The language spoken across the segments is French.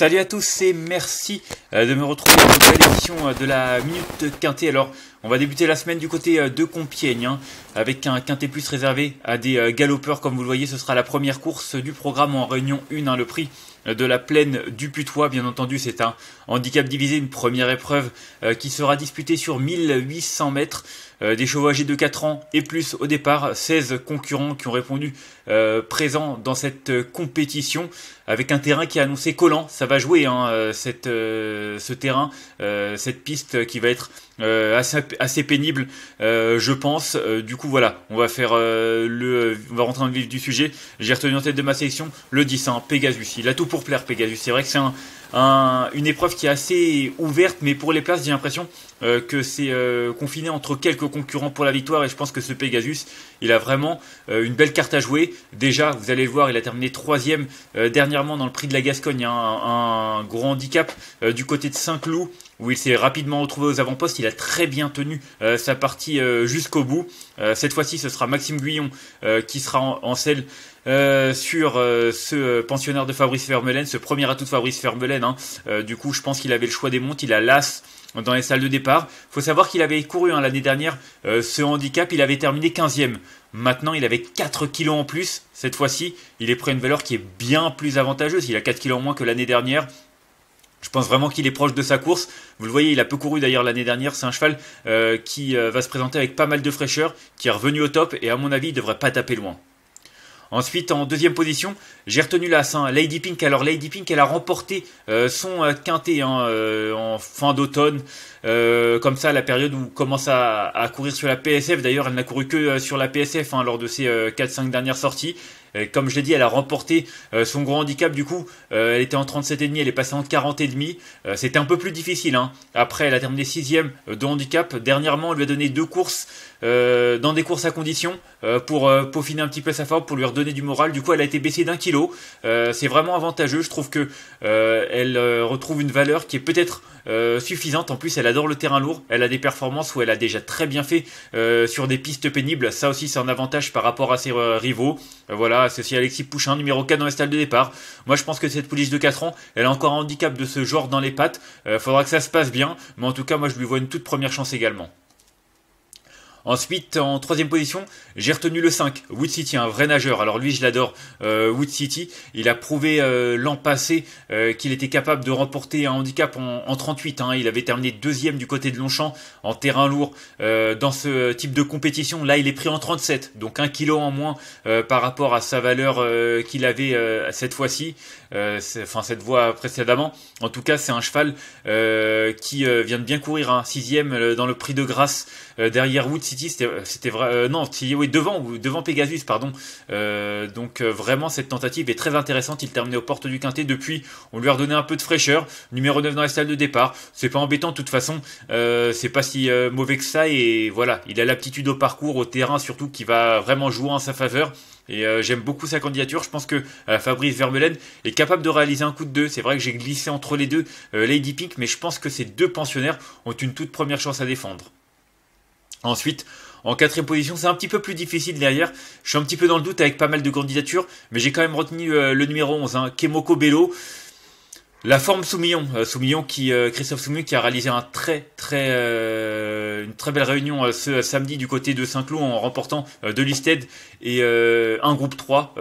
Salut à tous et merci euh, de me retrouver pour une nouvelle édition euh, de la Minute Quintée. Alors, on va débuter la semaine du côté euh, de Compiègne, hein, avec un Quintet Plus réservé à des galopeurs. Comme vous le voyez, ce sera la première course du programme en Réunion 1, hein, le prix de la plaine du Putois. Bien entendu, c'est un handicap divisé, une première épreuve qui sera disputée sur 1800 mètres. des chevaux âgés de 4 ans et plus au départ, 16 concurrents qui ont répondu présents dans cette compétition, avec un terrain qui est annoncé collant. Ça va jouer hein, cette ce terrain, euh, cette piste qui va être euh, assez, assez, pénible, euh, je pense. Euh, du coup, voilà, on va faire le, on va rentrer en le vif du sujet. J'ai retenu en tête de ma sélection le 10, hein, Pegasus. Il a tout pour plaire, Pegasus. C'est vrai que c'est une épreuve qui est assez ouverte, mais pour les places, j'ai l'impression que c'est confiné entre quelques concurrents pour la victoire. Et je pense que ce Pegasus, il a vraiment une belle carte à jouer. Déjà, vous allez le voir, il a terminé troisième dernièrement dans le prix de la Gascogne, un, un, gros handicap du côté de Saint-Cloud où il s'est rapidement retrouvé aux avant-postes. Il a très bien tenu euh, sa partie euh, jusqu'au bout. Euh, cette fois-ci, ce sera Maxime Guyon qui sera en, selle. sur ce pensionnaire de Fabrice Vermeulen, ce premier atout de Fabrice Vermeulen. Hein. du coup, je pense qu'il avait le choix des montes. Il a l'as dans les salles de départ. faut savoir qu'il avait couru hein, l'année dernière ce handicap. Il avait terminé 15e. Maintenant, il avait 4 kilos en plus. Cette fois-ci, il est pris à une valeur qui est bien plus avantageuse. Il a 4 kilos en moins que l'année dernière. Je pense vraiment qu'il est proche de sa course. Vous le voyez, il a peu couru d'ailleurs l'année dernière. C'est un cheval euh, qui euh, va se présenter avec pas mal de fraîcheur, qui est revenu au top et à mon avis, il devrait pas taper loin. Ensuite, en deuxième position, j'ai retenu la Saint Lady Pink. Alors, Lady Pink, elle a remporté euh, son quintet en fin d'automne. Euh, comme ça, la période où commence à, courir sur la PSF, d'ailleurs elle n'a couru que euh, sur la PSF hein, lors de ses 4-5 euh, dernières sorties. comme je l'ai dit, elle a remporté son gros handicap du coup. elle était en 37,5, elle est passée en 40,5. C'était un peu plus difficile. Hein. Après, elle a terminé 6 de handicap. Dernièrement, on lui a donné deux courses dans des courses à condition pour peaufiner un petit peu sa forme, pour lui redonner du moral. Du coup, elle a été baissée d'un kilo. c'est vraiment avantageux. Je trouve que elle retrouve une valeur qui est peut-être euh, suffisante. En plus, elle adore le terrain lourd. Elle a des performances où elle a déjà très bien fait euh, sur des pistes pénibles. Ça aussi, c'est un avantage par rapport à ses euh, rivaux. voilà, ceci Alexis Pouchin, numéro 4 dans la salle de départ. Moi, je pense que cette police de 4 ans, elle a encore un handicap de ce genre dans les pattes. faudra que ça se passe bien. Mais en tout cas, moi, je lui vois une toute première chance également. Ensuite, en troisième position, j'ai retenu le 5, Wood City, un vrai nageur. Alors lui, je l'adore, euh, Wood City. Il a prouvé euh, l'an passé euh, qu'il était capable de remporter un handicap en, 38. Hein. Il avait terminé deuxième du côté de Longchamp en terrain lourd dans ce type de compétition. Là, il est pris en 37, donc un kilo en moins par rapport à sa valeur qu'il avait cette fois-ci, enfin cette voie précédemment. En tout cas, c'est un cheval qui vient de bien courir, hein. sixième dans le prix de grâce. Euh, derrière Wood City, c'était euh, vrai. Euh, non, oui, devant, devant Pegasus, pardon. donc vraiment, cette tentative est très intéressante. Il terminait aux portes du Quintet. Depuis, on lui a redonné un peu de fraîcheur. Numéro 9 dans la salle de départ. C'est pas embêtant, de toute façon. c'est pas si mauvais que ça. Et voilà, il a l'aptitude au parcours, au terrain surtout, qui va vraiment jouer en sa faveur. Et j'aime beaucoup sa candidature. Je pense que Fabrice Vermeulen est capable de réaliser un coup de deux. C'est vrai que j'ai glissé entre les deux Lady Pink, mais je pense que ces deux pensionnaires ont une toute première chance à défendre. Ensuite, en quatrième position, c'est un petit peu plus difficile derrière. Je suis un petit peu dans le doute avec pas mal de candidatures, mais j'ai quand même retenu euh, le numéro 11, hein, Kemoko Bello. La forme Soumillon, euh, Soumillon qui euh, Christophe Soumillon qui a réalisé un très très une très belle réunion ce samedi du côté de Saint-Cloud en remportant de l'Isted et un groupe 3,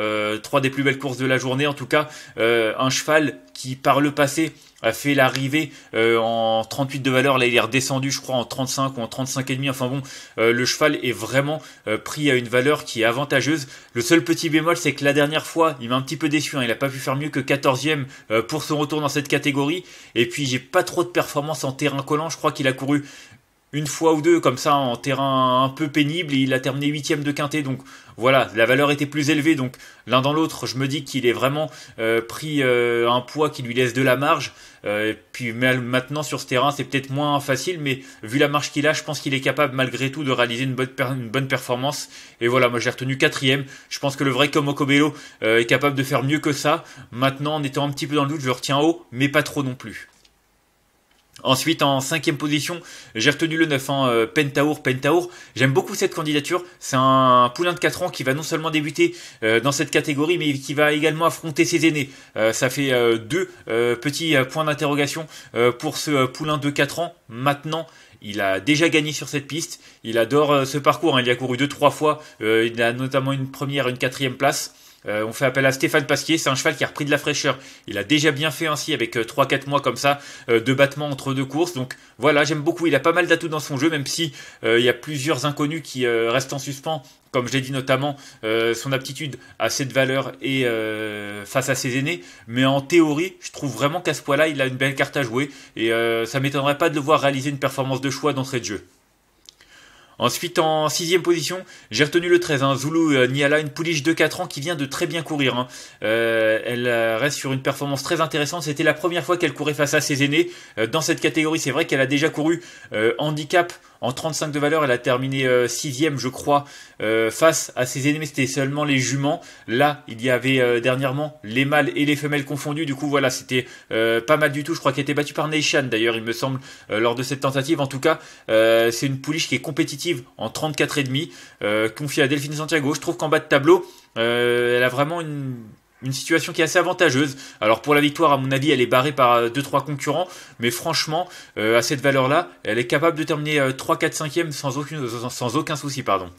trois des plus belles courses de la journée en tout cas, un cheval qui par le passé a fait l'arrivée euh, en 38 de valeur. Là, il est redescendu, je crois, en 35 ou en 35 et demi. Enfin bon, euh, le cheval est vraiment euh, pris à une valeur qui est avantageuse. Le seul petit bémol, c'est que la dernière fois, il m'a un petit peu déçu. Hein. il n'a pas pu faire mieux que 14e pour son retour dans cette catégorie. Et puis, j'ai pas trop de performance en terrain collant. Je crois qu'il a couru une fois ou deux comme ça en terrain un peu pénible il a terminé huitième de quintet. Donc voilà, la valeur était plus élevée. Donc l'un dans l'autre, je me dis qu'il est vraiment euh, pris euh, un poids qui lui laisse de la marge. et euh, puis maintenant sur ce terrain, c'est peut-être moins facile, mais vu la marge qu'il a, je pense qu'il est capable malgré tout de réaliser une bonne, performance. Et voilà, moi j'ai retenu quatrième. Je pense que le vrai Como est capable de faire mieux que ça. Maintenant, en étant un petit peu dans le doute, je le retiens haut, mais pas trop non plus. Ensuite, en cinquième position, j'ai retenu le 9, ans hein, euh, Pentaour, Pentaour. J'aime beaucoup cette candidature. C'est un poulain de 4 ans qui va non seulement débuter euh, dans cette catégorie, mais qui va également affronter ses aînés. Euh, ça fait deux petits points d'interrogation pour ce poulain de 4 ans. Maintenant, il a déjà gagné sur cette piste. Il adore ce parcours. Hein. Il y a couru deux, trois fois. il a notamment une première, une quatrième place. Euh, on fait appel à Stéphane Pasquier, c'est un cheval qui a repris de la fraîcheur. Il a déjà bien fait ainsi avec 3-4 euh, mois comme ça euh, de battement entre deux courses. Donc voilà, j'aime beaucoup. Il a pas mal d'atouts dans son jeu, même si il y a plusieurs inconnus qui restent en suspens. Comme j'ai dit notamment, son aptitude à cette valeur et face à ses aînés. Mais en théorie, je trouve vraiment qu'à ce point-là, il a une belle carte à jouer. Et ça m'étonnerait pas de le voir réaliser une performance de choix d'entrée de jeu. Ensuite, en sixième position, j'ai retenu le 13, hein, Zulu euh, Niala, une pouliche de 4 ans qui vient de très bien courir. Hein. Euh, elle euh, reste sur une performance très intéressante. C'était la première fois qu'elle courait face à ses aînés dans cette catégorie. C'est vrai qu'elle a déjà couru handicap en 35 de valeur. Elle a terminé 6 euh, je crois, euh, face à ses ennemis. C'était seulement les juments. Là, il y avait euh, dernièrement les mâles et les femelles confondus. Du coup, voilà, c'était pas mal du tout. Je crois qu'elle a été battue par Neishan, d'ailleurs, il me semble, lors de cette tentative. En tout cas, c'est une pouliche qui est compétitive en 34,5, demi confiée à Delphine Santiago. Je trouve qu'en bas de tableau, elle a vraiment une une situation qui est assez avantageuse. Alors pour la victoire, à mon avis, elle est barrée par 2-3 euh, concurrents, mais franchement, euh, à cette valeur-là, elle est capable de terminer 3 4 5 sans, aucune, euh, sans aucun souci. pardon.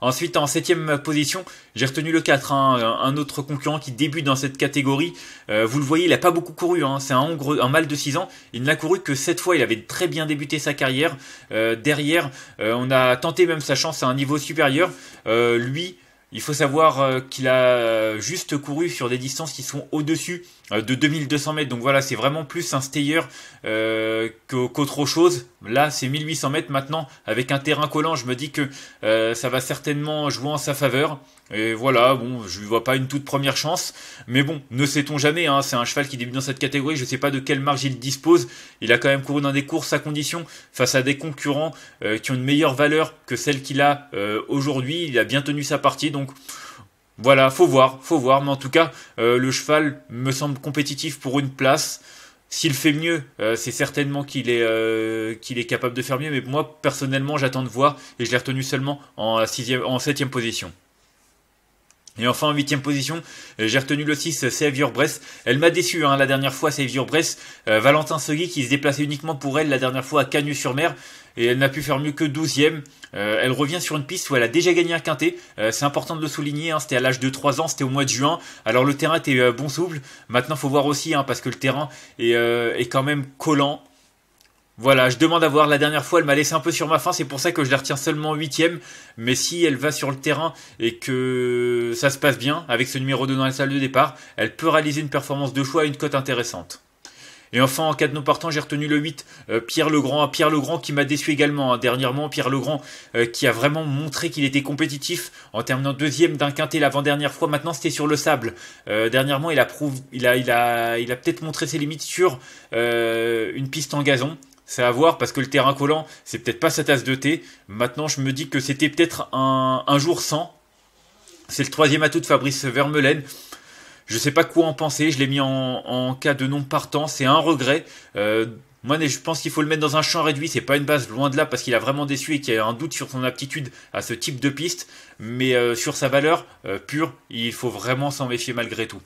Ensuite, en septième position, j'ai retenu le 4, hein, un autre concurrent qui débute dans cette catégorie. vous le voyez, il n'a pas beaucoup couru, hein. c'est un, mal un de 6 ans. Il n'a couru que 7 fois, il avait très bien débuté sa carrière. derrière, on a tenté même sa chance à un niveau supérieur. lui, il faut savoir euh, qu'il a euh, juste couru sur des distances qui sont au-dessus euh, de 2200 mètres. Donc voilà, c'est vraiment plus un stayer euh, qu'autre chose. Là, c'est 1800 mètres maintenant. Avec un terrain collant, je me dis que euh, ça va certainement jouer en sa faveur. Et voilà, bon, je ne vois pas une toute première chance. Mais bon, ne sait-on jamais. Hein. c'est un cheval qui débute dans cette catégorie. Je ne sais pas de quelle marge il dispose. Il a quand même couru dans des courses à condition face à des concurrents qui ont une meilleure valeur que celle qu'il a aujourd'hui. Il a bien tenu sa partie. Donc voilà, faut voir, faut voir. Mais en tout cas, euh, le cheval me semble compétitif pour une place. S'il fait mieux, euh, c'est certainement qu'il est, euh, qu'il est capable de faire mieux. Mais moi, personnellement, j'attends de voir et je l'ai retenu seulement en, sixième, en septième position. Et enfin en huitième position, euh, j'ai retenu le 6 Savior euh, Brest. Elle m'a déçu hein, la dernière fois Savior Brest. Euh, Valentin Segui qui se déplaçait uniquement pour elle la dernière fois à Cagnes-sur-Mer et elle n'a pu faire mieux que 12e. elle revient sur une piste où elle a déjà gagné un quintet. c'est important de le souligner. Hein, c'était à l'âge de 3 ans, c'était au mois de juin. Alors le terrain était bon souple. Maintenant, faut voir aussi hein, parce que le terrain est quand même collant voilà, je demande à voir. La dernière fois, elle m'a laissé un peu sur ma fin, c'est pour ça que je la retiens seulement huitième. Mais si elle va sur le terrain et que ça se passe bien, avec ce numéro 2 dans la salle de départ, elle peut réaliser une performance de choix et une cote intéressante. Et enfin, en cas de non partant, j'ai retenu le 8, euh, Pierre Legrand. Pierre Legrand qui m'a déçu également hein. dernièrement. Pierre Legrand euh, qui a vraiment montré qu'il était compétitif en terminant deuxième d'un quintet l'avant-dernière fois. Maintenant, c'était sur le sable. Euh, dernièrement, il a, prouvé, il a, il a, il a peut-être montré ses limites sur une piste en gazon c'est à voir parce que le terrain collant, c'est peut-être pas sa tasse de thé. Maintenant, je me dis que c'était peut-être un, jour sans. C'est le troisième atout de Fabrice Vermeulen. Je sais pas quoi en penser. Je l'ai mis en, cas de non partant. C'est un regret. Euh, moi, je pense qu'il faut le mettre dans un champ réduit. C'est pas une base loin de là parce qu'il a vraiment déçu et qu'il y a un doute sur son aptitude à ce type de piste. Mais euh, sur sa valeur euh, pure, il faut vraiment s'en méfier malgré tout.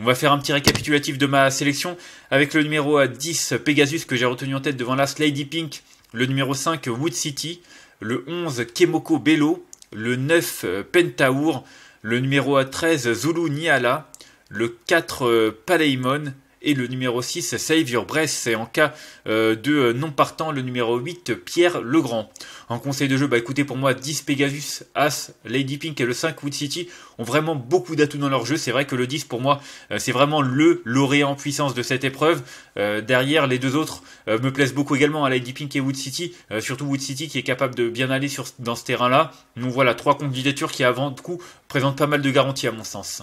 On va faire un petit récapitulatif de ma sélection avec le numéro 10 euh, Pegasus que j'ai retenu en tête devant l'As Lady Pink, le numéro 5 Wood City, le 11 Kemoko Bello, le 9 euh, Pentaour, le numéro 13 euh, Zulu Niala, le 4 Palaimon. Et le numéro 6, Save Your Bress. c'est en cas euh, de euh, non partant, le numéro 8, Pierre Legrand. En conseil de jeu, bah écoutez, pour moi, 10 Pegasus, As, Lady Pink et le 5 Wood City ont vraiment beaucoup d'atouts dans leur jeu. C'est vrai que le 10, pour moi, euh, c'est vraiment le lauréat en puissance de cette épreuve. derrière, les deux autres me plaisent beaucoup également, à hein, Lady Pink et Wood City. surtout Wood City qui est capable de bien aller sur, dans ce terrain-là. Donc voilà, trois candidatures qui, avant tout, présentent pas mal de garanties à mon sens.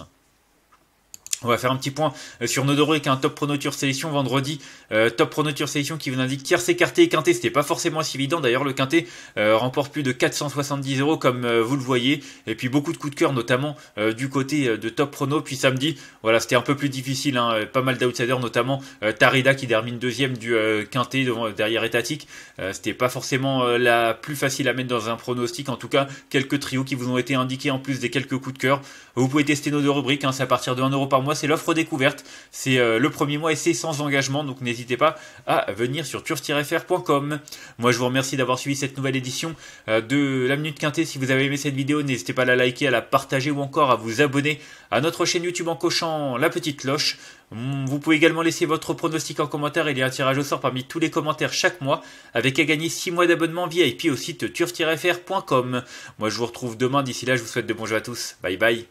On va faire un petit point euh, sur Nodoro avec un top pronoture sélection vendredi. Euh, top pronoture sélection qui vous indique tiers écarté et quintet. C'était pas forcément si évident. D'ailleurs, le quinté euh, remporte plus de 470 euros comme vous le voyez. Et puis beaucoup de coups de cœur, notamment du côté de top prono. Puis samedi, voilà, c'était un peu plus difficile. Hein, pas mal d'outsiders, notamment Tarida qui termine deuxième du quintet devant, derrière Etatic. c'était pas forcément la plus facile à mettre dans un pronostic. En tout cas, quelques trios qui vous ont été indiqués en plus des quelques coups de cœur. Vous pouvez tester nos deux rubriques. Hein. C'est à partir de 1 euro par mois c'est l'offre découverte. C'est euh, le premier mois et c'est sans engagement, donc n'hésitez pas à venir sur turf-fr.com. Moi, je vous remercie d'avoir suivi cette nouvelle édition euh, de La Minute Quintée. Si vous avez aimé cette vidéo, n'hésitez pas à la liker, à la partager ou encore à vous abonner à notre chaîne YouTube en cochant la petite cloche. Mm, vous pouvez également laisser votre pronostic en commentaire. Il y a un tirage au sort parmi tous les commentaires chaque mois, avec à gagner 6 mois d'abonnement VIP au site turf-fr.com. Moi, je vous retrouve demain. D'ici là, je vous souhaite de bons jeux à tous. Bye bye.